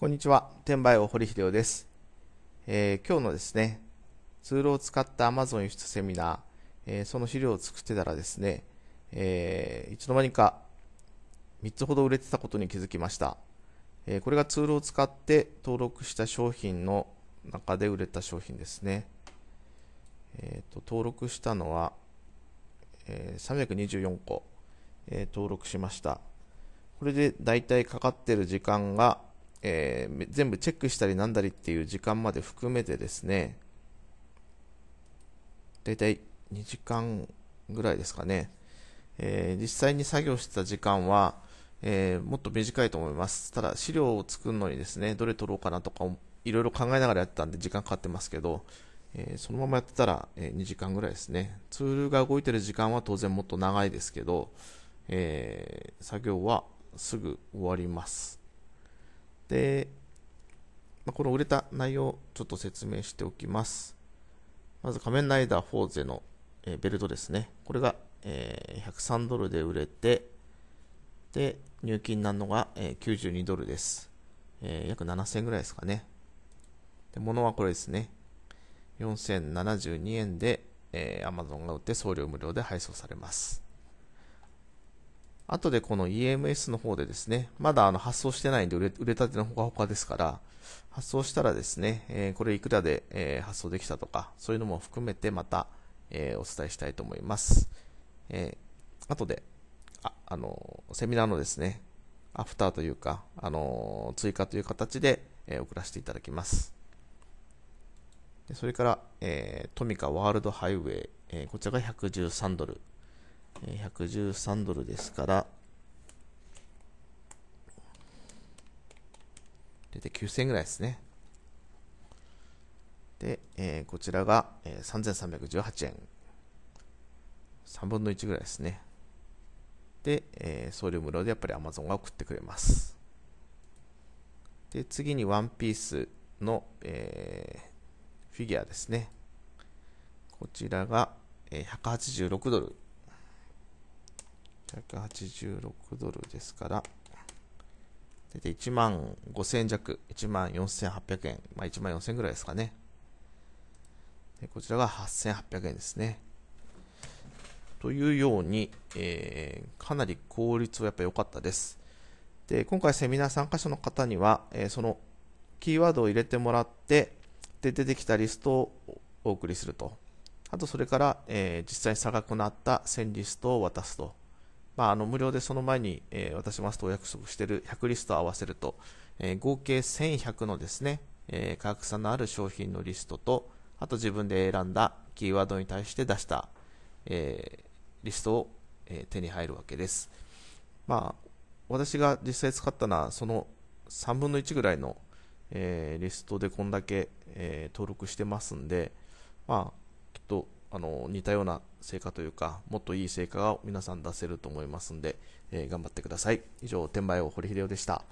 こんにちは。転売を堀秀夫です、えー、今日のですね、ツールを使った Amazon 輸出セミナー、えー、その資料を作ってたらですね、えー、いつの間にか3つほど売れてたことに気づきました。えこれがツールを使って登録した商品の中で売れた商品ですね。えーと、と登録したのは、え324個、え登録しました。これでだいたいかかってる時間がえー、全部チェックしたりなんだりっていう時間まで含めてですね、だいたい2時間ぐらいですかね、えー、実際に作業してた時間は、えー、もっと短いと思います。ただ資料を作るのにですね、どれ取ろうかなとか、いろいろ考えながらやってたんで時間かかってますけど、えー、そのままやってたら、え2時間ぐらいですね。ツールが動いてる時間は当然もっと長いですけど、え作業はすぐ終わります。で、まあ、この売れた内容をちょっと説明しておきます。まず仮面ライダーフォーゼの、えー、ベルトですね。これが、えー、103ドルで売れて、で、入金なのが、えー、92ドルです。えー、約7000円ぐらいですかね。で、物はこれですね。4072円で、えー、Amazon が売って送料無料で配送されます。後でこの EMS の方でですね、まだあの発送してないんで売れ売れたてのほかほかですから、発送したらですね、えー、これいくらで、えー、発送できたとか、そういうのも含めてまた、えー、お伝えしたいと思います。えー、後で、あ、あの、セミナーのですね、アフターというか、あの、追加という形で、え送らせていただきます。それから、えー、トミカワールドハイウェイ、えこちらが113ドル。113ドルですから、大体9000円ぐらいですね。で、えー、こちらが、えー、3318円。3分の1ぐらいですね。で、えー、送料無料でやっぱり Amazon が送ってくれます。で、次にワンピースの、えー、フィギュアですね。こちらが、えー、186ドル。186ドルですから、大体1万5000弱、1万4800円、まあ、1万4000円ぐらいですかね。でこちらが8800円ですね。というように、えー、かなり効率はやっぱ良かったです。で、今回セミナー参加者の方には、えー、そのキーワードを入れてもらって、で、出てきたリストをお送りすると。あと、それから、えー、実際に差のなった1000リストを渡すと。まあ、あの無料でその前に、えー、私マストお約束している100リストを合わせると、えー、合計1100のですね、えー、価格差のある商品のリストと、あと自分で選んだキーワードに対して出した、えー、リストを、えー、手に入るわけです。まあ、私が実際使ったのはその3分の1ぐらいの、えー、リストでこんだけ、えー、登録してますんで、まあ、きっとあの似たような成果というか、もっといい成果を皆さん出せると思いますんで、えー、頑張ってください。以上、転売を堀秀夫でした。